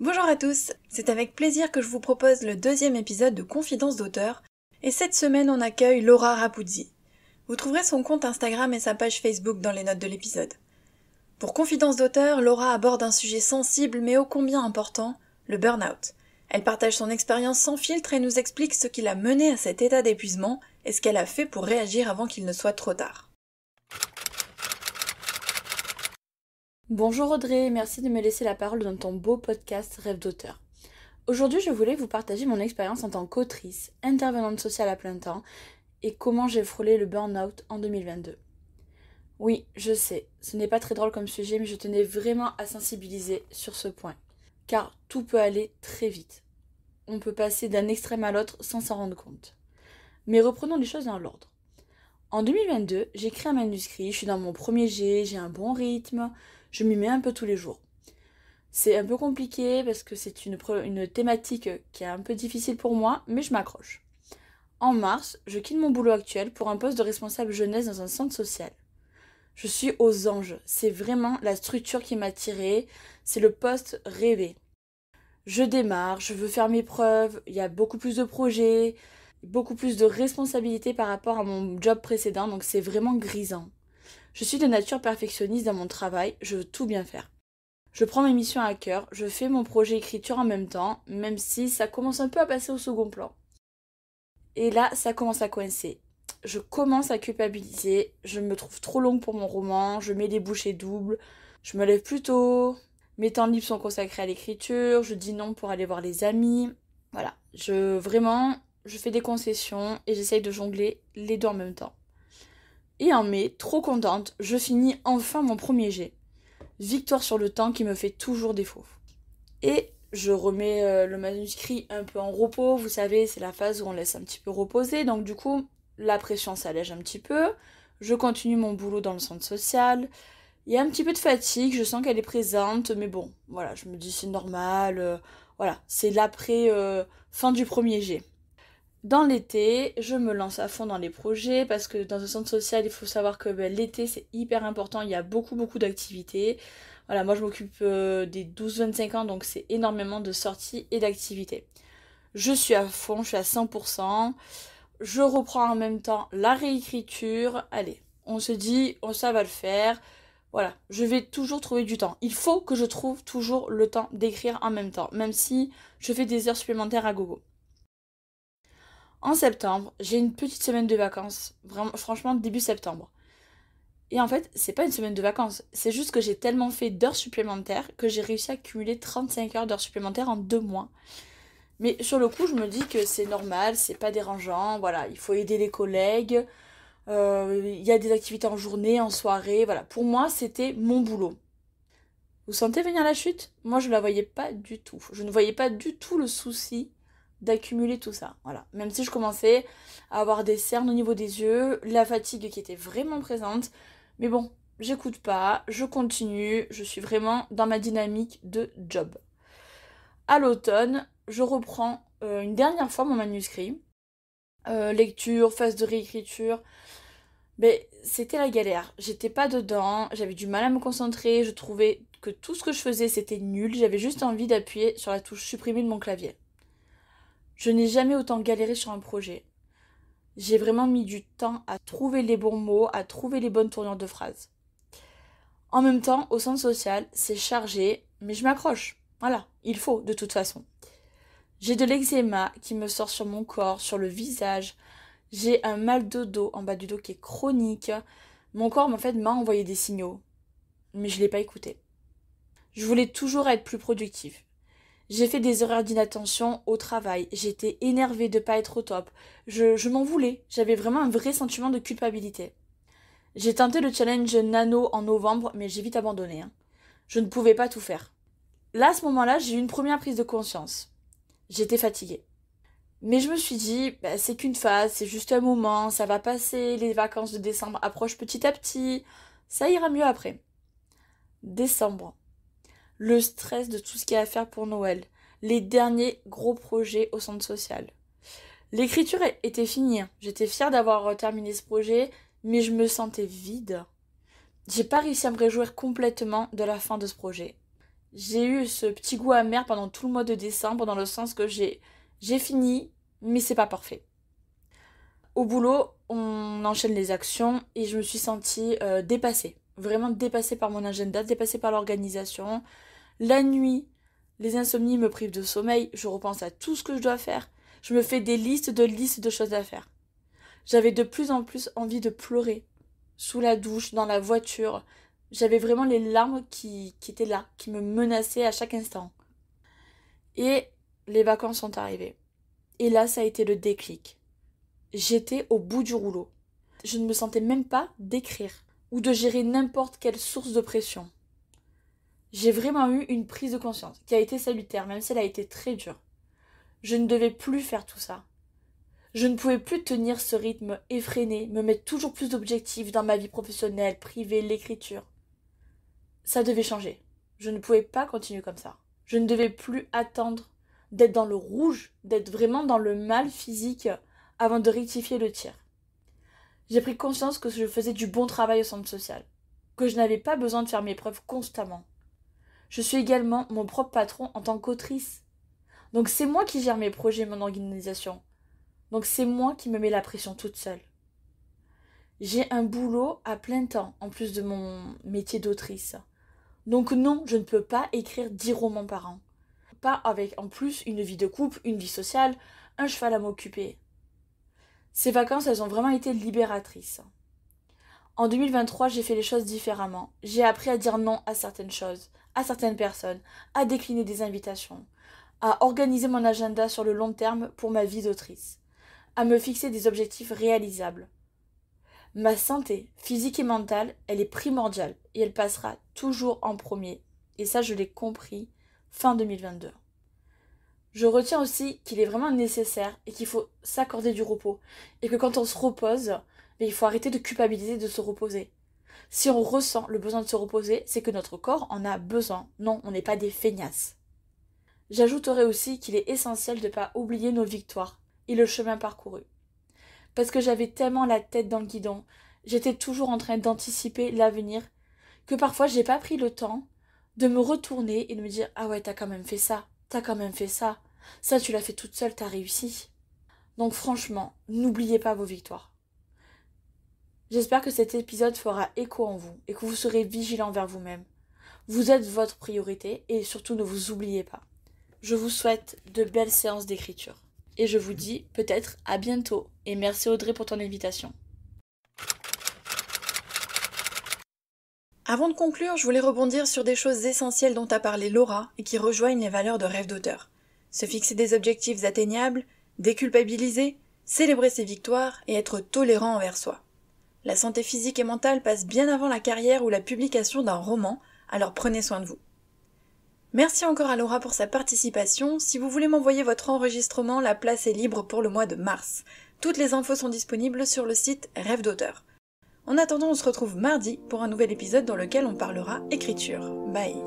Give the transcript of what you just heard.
Bonjour à tous, c'est avec plaisir que je vous propose le deuxième épisode de Confidence d'auteur, et cette semaine on accueille Laura Rapuzzi. Vous trouverez son compte Instagram et sa page Facebook dans les notes de l'épisode. Pour Confidence d'auteur, Laura aborde un sujet sensible mais ô combien important, le burn-out. Elle partage son expérience sans filtre et nous explique ce qui l'a menée à cet état d'épuisement et ce qu'elle a fait pour réagir avant qu'il ne soit trop tard. Bonjour Audrey, merci de me laisser la parole dans ton beau podcast Rêve d'auteur. Aujourd'hui, je voulais vous partager mon expérience en tant qu'autrice, intervenante sociale à plein temps et comment j'ai frôlé le burn-out en 2022. Oui, je sais, ce n'est pas très drôle comme sujet, mais je tenais vraiment à sensibiliser sur ce point. Car tout peut aller très vite. On peut passer d'un extrême à l'autre sans s'en rendre compte. Mais reprenons les choses dans l'ordre. En 2022, j'écris un manuscrit, je suis dans mon premier G, j'ai un bon rythme, je m'y mets un peu tous les jours. C'est un peu compliqué parce que c'est une, thématique qui est un peu difficile pour moi, mais je m'accroche. En mars, je quitte mon boulot actuel pour un poste de responsable jeunesse dans un centre social. Je suis aux anges. C'est vraiment la structure qui m'a tiré, C'est le poste rêvé. Je démarre, je veux faire mes preuves. Il y a beaucoup plus de projets, beaucoup plus de responsabilités par rapport à mon job précédent. Donc c'est vraiment grisant. Je suis de nature perfectionniste dans mon travail, je veux tout bien faire. Je prends mes missions à cœur, je fais mon projet écriture en même temps, même si ça commence un peu à passer au second plan. Et là, ça commence à coincer. Je commence à culpabiliser, je me trouve trop longue pour mon roman, je mets des bouchées doubles, je me lève plus tôt, mes temps libres sont consacrés à l'écriture, je dis non pour aller voir les amis. Voilà, je vraiment, je fais des concessions et j'essaye de jongler les deux en même temps. Et en mai, trop contente, je finis enfin mon premier jet. Victoire sur le temps qui me fait toujours défaut. Et je remets euh, le manuscrit un peu en repos. Vous savez, c'est la phase où on laisse un petit peu reposer. Donc du coup, la pression s'allège un petit peu. Je continue mon boulot dans le centre social. Il y a un petit peu de fatigue, je sens qu'elle est présente, mais bon, voilà, je me dis c'est normal. Euh, voilà, c'est l'après euh, fin du premier jet dans l'été, je me lance à fond dans les projets parce que dans ce centre social, il faut savoir que ben, l'été, c'est hyper important. Il y a beaucoup, beaucoup d'activités. Voilà, moi, je m'occupe euh, des 12-25 ans, donc c'est énormément de sorties et d'activités. Je suis à fond, je suis à 100%. Je reprends en même temps la réécriture. Allez, on se dit, on, oh, ça va le faire. Voilà, je vais toujours trouver du temps. Il faut que je trouve toujours le temps d'écrire en même temps, même si je fais des heures supplémentaires à gogo en septembre, j'ai une petite semaine de vacances, vraiment, franchement début septembre. Et en fait, c'est pas une semaine de vacances, c'est juste que j'ai tellement fait d'heures supplémentaires que j'ai réussi à cumuler 35 heures d'heures supplémentaires en deux mois. Mais sur le coup, je me dis que c'est normal, c'est pas dérangeant, voilà, il faut aider les collègues, euh, il y a des activités en journée, en soirée, voilà. Pour moi, c'était mon boulot. Vous sentez venir la chute Moi, je la voyais pas du tout. Je ne voyais pas du tout le souci d'accumuler tout ça. Voilà. Même si je commençais à avoir des cernes au niveau des yeux, la fatigue qui était vraiment présente. Mais bon, j'écoute pas, je continue, je suis vraiment dans ma dynamique de job. À l'automne, je reprends euh, une dernière fois mon manuscrit. Euh, lecture, phase de réécriture. Mais c'était la galère. J'étais pas dedans, j'avais du mal à me concentrer, je trouvais que tout ce que je faisais c'était nul, j'avais juste envie d'appuyer sur la touche supprimer de mon clavier. Je n'ai jamais autant galéré sur un projet. J'ai vraiment mis du temps à trouver les bons mots, à trouver les bonnes tournures de phrases. En même temps, au centre social, c'est chargé, mais je m'accroche. Voilà, il faut, de toute façon. J'ai de l'eczéma qui me sort sur mon corps, sur le visage. J'ai un mal de dos en bas du dos qui est chronique. Mon corps, en fait, m'a envoyé des signaux. Mais je ne l'ai pas écouté. Je voulais toujours être plus productive. J'ai fait des erreurs d'inattention au travail. J'étais énervée de pas être au top. Je, m'en voulais. J'avais vraiment un vrai sentiment de culpabilité. J'ai tenté le challenge nano en novembre, mais j'ai vite abandonné. Hein. Je ne pouvais pas tout faire. Là, à ce moment-là, j'ai eu une première prise de conscience. J'étais fatiguée. Mais je me suis dit, bah, c'est qu'une phase, c'est juste un moment, ça va passer, les vacances de décembre approchent petit à petit, ça ira mieux après. Décembre le stress de tout ce qu'il y a à faire pour Noël, les derniers gros projets au centre social. L'écriture était finie. Hein. J'étais fière d'avoir terminé ce projet, mais je me sentais vide. J'ai pas réussi à me réjouir complètement de la fin de ce projet. J'ai eu ce petit goût amer pendant tout le mois de décembre, dans le sens que j'ai fini, mais c'est pas parfait. Au boulot, on enchaîne les actions et je me suis sentie euh, dépassée, vraiment dépassée par mon agenda, dépassée par l'organisation. La nuit, les insomnies me privent de sommeil, je repense à tout ce que je dois faire, je me fais des listes de listes de choses à faire. J'avais de plus en plus envie de pleurer, sous la douche, dans la voiture. J'avais vraiment les larmes qui, étaient là, qui me menaçaient à chaque instant. Et les vacances sont arrivées. Et là, ça a été le déclic. J'étais au bout du rouleau. Je ne me sentais même pas d'écrire ou de gérer n'importe quelle source de pression j'ai vraiment eu une prise de conscience qui a été salutaire, même si elle a été très dure. Je ne devais plus faire tout ça. Je ne pouvais plus tenir ce rythme effréné, me mettre toujours plus d'objectifs dans ma vie professionnelle, privée, l'écriture. Ça devait changer. Je ne pouvais pas continuer comme ça. Je ne devais plus attendre d'être dans le rouge, d'être vraiment dans le mal physique avant de rectifier le tir. J'ai pris conscience que je faisais du bon travail au centre social, que je n'avais pas besoin de faire mes preuves constamment, je suis également mon propre patron en tant qu'autrice. Donc c'est moi qui gère mes projets, et mon organisation. Donc c'est moi qui me mets la pression toute seule. J'ai un boulot à plein temps en plus de mon métier d'autrice. Donc non, je ne peux pas écrire 10 romans par an. Pas avec en plus une vie de couple, une vie sociale, un cheval à m'occuper. Ces vacances, elles ont vraiment été libératrices. En 2023, j'ai fait les choses différemment. J'ai appris à dire non à certaines choses à certaines personnes, à décliner des invitations, à organiser mon agenda sur le long terme pour ma vie d'autrice, à me fixer des objectifs réalisables. Ma santé physique et mentale, elle est primordiale et elle passera toujours en premier. Et ça, je l'ai compris fin 2022. Je retiens aussi qu'il est vraiment nécessaire et qu'il faut s'accorder du repos. Et que quand on se repose, ben, il faut arrêter de culpabiliser de se reposer si on ressent le besoin de se reposer, c'est que notre corps en a besoin. Non, on n'est pas des feignasses. J'ajouterai aussi qu'il est essentiel de ne pas oublier nos victoires et le chemin parcouru. Parce que j'avais tellement la tête dans le guidon, j'étais toujours en train d'anticiper l'avenir, que parfois j'ai pas pris le temps de me retourner et de me dire Ah ouais, t'as quand même fait ça, t'as quand même fait ça, ça tu l'as fait toute seule, t'as réussi. Donc franchement, n'oubliez pas vos victoires. J'espère que cet épisode fera écho en vous et que vous serez vigilant vers vous-même. Vous êtes votre priorité et surtout ne vous oubliez pas. Je vous souhaite de belles séances d'écriture. Et je vous dis peut-être à bientôt. Et merci Audrey pour ton invitation. Avant de conclure, je voulais rebondir sur des choses essentielles dont a parlé Laura et qui rejoignent les valeurs de rêve d'auteur. Se fixer des objectifs atteignables, déculpabiliser, célébrer ses victoires et être tolérant envers soi. La santé physique et mentale passe bien avant la carrière ou la publication d'un roman, alors prenez soin de vous. Merci encore à Laura pour sa participation. Si vous voulez m'envoyer votre enregistrement, la place est libre pour le mois de mars. Toutes les infos sont disponibles sur le site Rêve d'auteur. En attendant, on se retrouve mardi pour un nouvel épisode dans lequel on parlera écriture. Bye